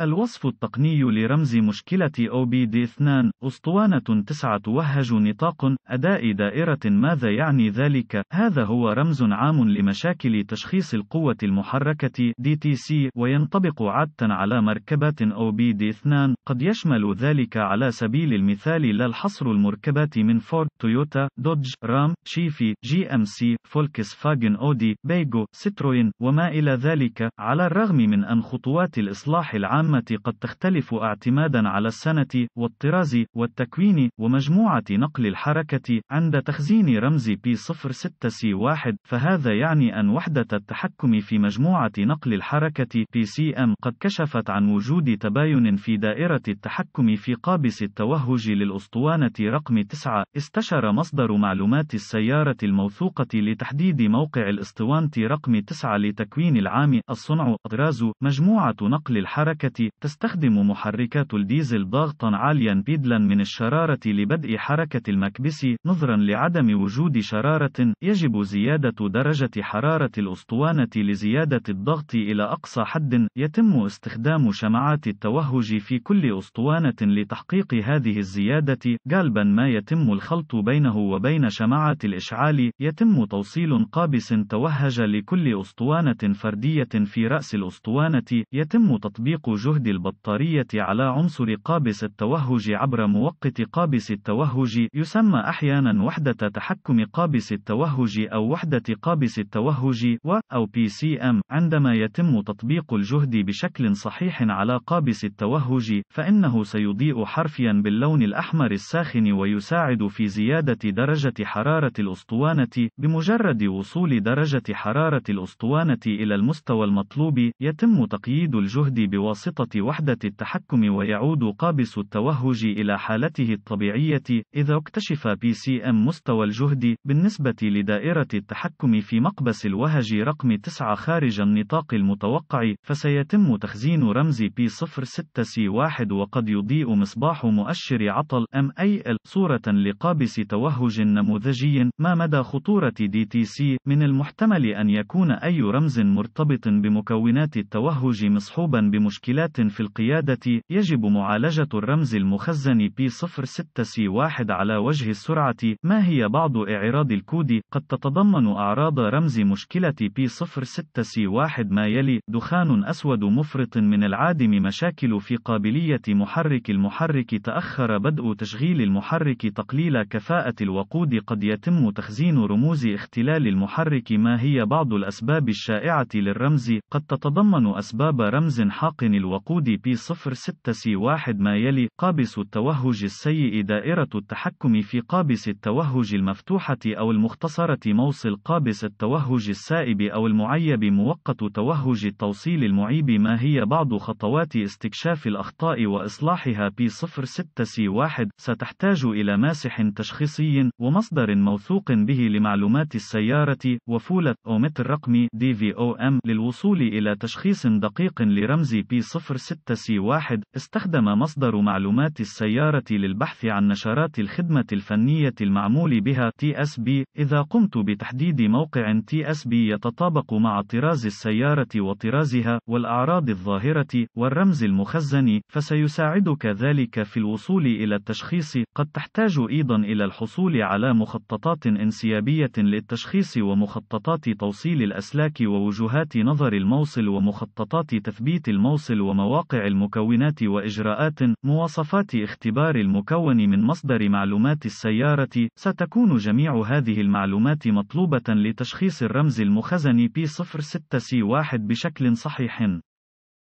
الوصف التقني لرمز مشكلة OBD2 أسطوانة تسعة وهج نطاق أداء دائرة ماذا يعني ذلك؟ هذا هو رمز عام لمشاكل تشخيص القوة المحركة DTC وينطبق عادة على مركبات OBD2 قد يشمل ذلك على سبيل المثال لا الحصر المركبات من فورد تويوتا دوج رام شيفي جي ام سي فولكس فاجن اودي بيجو ستروين وما إلى ذلك على الرغم من أن خطوات الإصلاح العام العامة قد تختلف اعتمادا على السنة والطراز والتكوين ومجموعة نقل الحركة عند تخزين رمز P06C1 فهذا يعني أن وحدة التحكم في مجموعة نقل الحركة PCM قد كشفت عن وجود تباين في دائرة التحكم في قابس التوهج للأسطوانة رقم 9 استشار مصدر معلومات السيارة الموثوقة لتحديد موقع الأسطوانة رقم 9 لتكوين العام الصنع أطراز مجموعة نقل الحركة تستخدم محركات الديزل ضغطا عاليا بدلا من الشرارة لبدء حركة المكبس نظرا لعدم وجود شرارة يجب زيادة درجة حرارة الأسطوانة لزيادة الضغط إلى أقصى حد يتم استخدام شمعات التوهج في كل أسطوانة لتحقيق هذه الزيادة غالبا ما يتم الخلط بينه وبين شمعات الإشعال يتم توصيل قابس توهج لكل أسطوانة فردية في رأس الأسطوانة يتم تطبيق جو جهد البطارية على عنصر قابس التوهج عبر موقت قابس التوهج يسمى أحيانا وحدة تحكم قابس التوهج أو وحدة قابس التوهج و أو PCM عندما يتم تطبيق الجهد بشكل صحيح على قابس التوهج فإنه سيضيء حرفيا باللون الأحمر الساخن ويساعد في زيادة درجة حرارة الأسطوانة بمجرد وصول درجة حرارة الأسطوانة إلى المستوى المطلوب يتم تقييد الجهد بواسطة خارطة وحدة التحكم ويعود قابس التوهج إلى حالته الطبيعية إذا اكتشف بي سي ام مستوى الجهد بالنسبة لدائرة التحكم في مقبس الوهج رقم 9 خارج النطاق المتوقع فسيتم تخزين رمز بي 06 سي 1 وقد يضيء مصباح مؤشر عطل ام اي ال صورة لقابس توهج نموذجي ما مدى خطورة دي تي سي من المحتمل أن يكون أي رمز مرتبط بمكونات التوهج مصحوبا بمشكلات مشكلات في القيادة، يجب معالجة الرمز المخزن P06C1 على وجه السرعة. ما هي بعض إعراض الكود؟ قد تتضمن أعراض رمز مشكلة P06C1 ما يلي: دخان أسود مفرط من العادم، مشاكل في قابلية محرك المحرك، تأخر بدء تشغيل المحرك، تقليل كفاءة الوقود، قد يتم تخزين رموز اختلال المحرك. ما هي بعض الأسباب الشائعة للرمز؟ قد تتضمن أسباب رمز حاقن الوقود الوقود بي 06 سي 1 ما يلي قابس التوهج السيء دائرة التحكم في قابس التوهج المفتوحة أو المختصرة موصل قابس التوهج السائب أو المعيب موقت توهج التوصيل المعيب ما هي بعض خطوات استكشاف الأخطاء وإصلاحها بي 06 سي 1 ستحتاج إلى ماسح تشخيصي ومصدر موثوق به لمعلومات السيارة وفولة أومتر رقمي DVOM للوصول إلى تشخيص دقيق لرمز p 06 06 سي 1 استخدم مصدر معلومات السيارة للبحث عن نشرات الخدمة الفنية المعمول بها TSB إذا قمت بتحديد موقع TSB يتطابق مع طراز السيارة وطرازها والأعراض الظاهرة والرمز المخزن فسيساعدك ذلك في الوصول إلى التشخيص قد تحتاج أيضا إلى الحصول على مخططات انسيابية للتشخيص ومخططات توصيل الأسلاك ووجهات نظر الموصل ومخططات تثبيت الموصل ومواقع المكونات وإجراءات مواصفات اختبار المكون من مصدر معلومات السيارة ستكون جميع هذه المعلومات مطلوبة لتشخيص الرمز المخزن P06C1 بشكل صحيح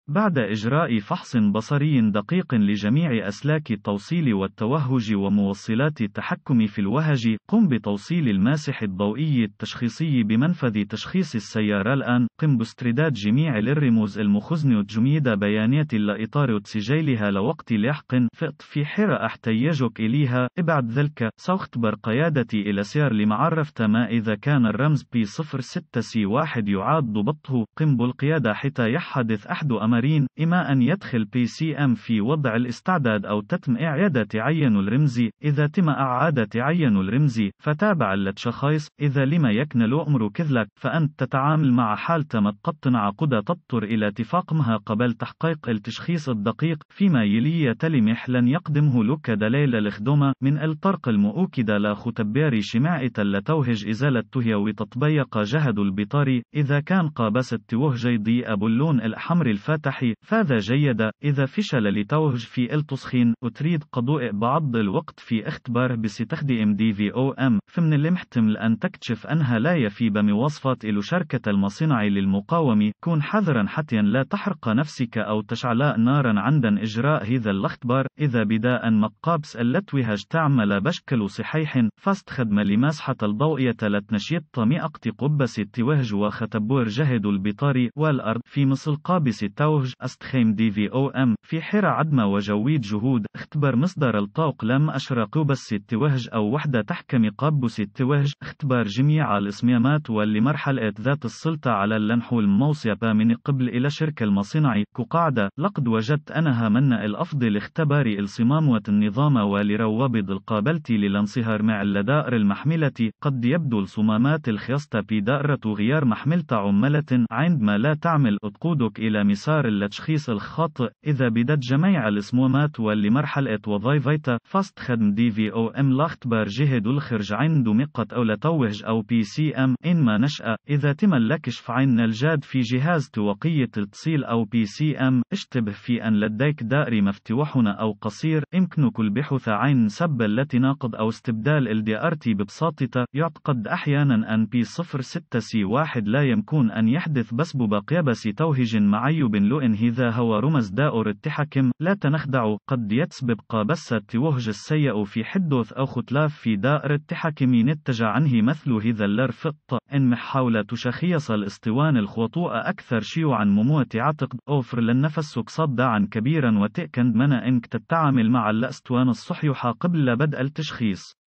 بعد إجراء فحص بصري دقيق لجميع أسلاك التوصيل والتوهج وموصلات التحكم في الوهج، قم بتوصيل الماسح الضوئي التشخيصي بمنفذ تشخيص السيارة الآن، قم باسترداد جميع الرموز المخزن جميدة بيانية لإطار سجيلها لوقت لاحق فقط في حرة احتيجك إليها، ابعد ذلك، سأختبر قيادتي إلى سير لمعرفة ما إذا كان الرمز P06C1 يعاد ضبطه، قم بالقيادة حتى يحدث أحد أمام التمارين إما أن يدخل بي سي أم في وضع الاستعداد أو تتم إعادة عين الرمز إذا تم إعادة عين الرمز فتابع التشخيص إذا لما يكن أمر كذلك فأنت تتعامل مع حالة ما قد تنعقد تضطر إلى تفاقمها قبل تحقيق التشخيص الدقيق فيما يلي تلمح لن يقدمه لك دليل الخدمة من الطرق المؤكدة لا ختبير شماعة لتوهج إزالة تهي وتطبيق جهد البطاري إذا كان قابس التوهجي ضيء باللون الأحمر الفات تحي فهذا جيد إذا فشل لتوهج في التسخين أتريد قضوء بعض الوقت في اختبار بستخدم دي في أو أم فمن المحتمل أن تكتشف أنها لا يفي بمواصفات إلو شركة المصنع للمقاومة كن حذرا حتى لا تحرق نفسك أو تشعل نارا عند إجراء هذا الاختبار إذا بداء مقابس اللتوهج تعمل بشكل صحيح فاستخدم لمسحة الضوئية لتنشيط مئقت قبس التوهج وختبور جهد البطاري والأرض في مصل قابس التوهج أوج أستخيم دي في أو أم في حرة عدمة وجويد جهود اختبر مصدر الطوق لم أشرق بس التوهج أو وحدة تحكم قابوس التوهج اختبار جميع الإسميامات واللي مرحلة ذات السلطة على اللنحول موصيبة من قبل إلى شركة المصنعي كقاعدة لقد وجدت أنها من الأفضل اختباري الصمام والنظام ولروابط القابلة للانصهار مع اللدائر المحملة قد يبدو الصمامات في بدائرة غيار محملة عملة عندما لا تعمل أتقودك إلى مسار قرر التشخيص الخاطئ إذا بدت جميع الاسمومات واللي مرحلة وظيفيتا فاست خدم دي في أو أم لاختبار جهد الخرج عند مقة أو لتوهج أو بي سي أم إن ما نشأ إذا تملكش فعين الجاد في جهاز توقية التصيل أو بي سي أم اشتبه في أن لديك دائري مفتوحنا أو قصير يمكنك البحث عن سب التي ناقض أو استبدال ال دي ار تي ببساطة يعتقد أحيانا أن بي 06 سي 1 لا يمكن أن يحدث بسبب قيابس توهج معيب ان هذا هو رمز داور التحكم لا تنخدع قد يتسبب قابسة وهج السيء في حدوث أو ختلاف في دائر التحكم نتج عنه مثل هذا اللرفط إن محاولة تشخيص الاسطوان الخطوء أكثر شيوعا مموة عتقد أوفر لنفسك صدعا كبيرا وتأكد من أنك تتعامل مع الأسطوان الصحيحة قبل بدء التشخيص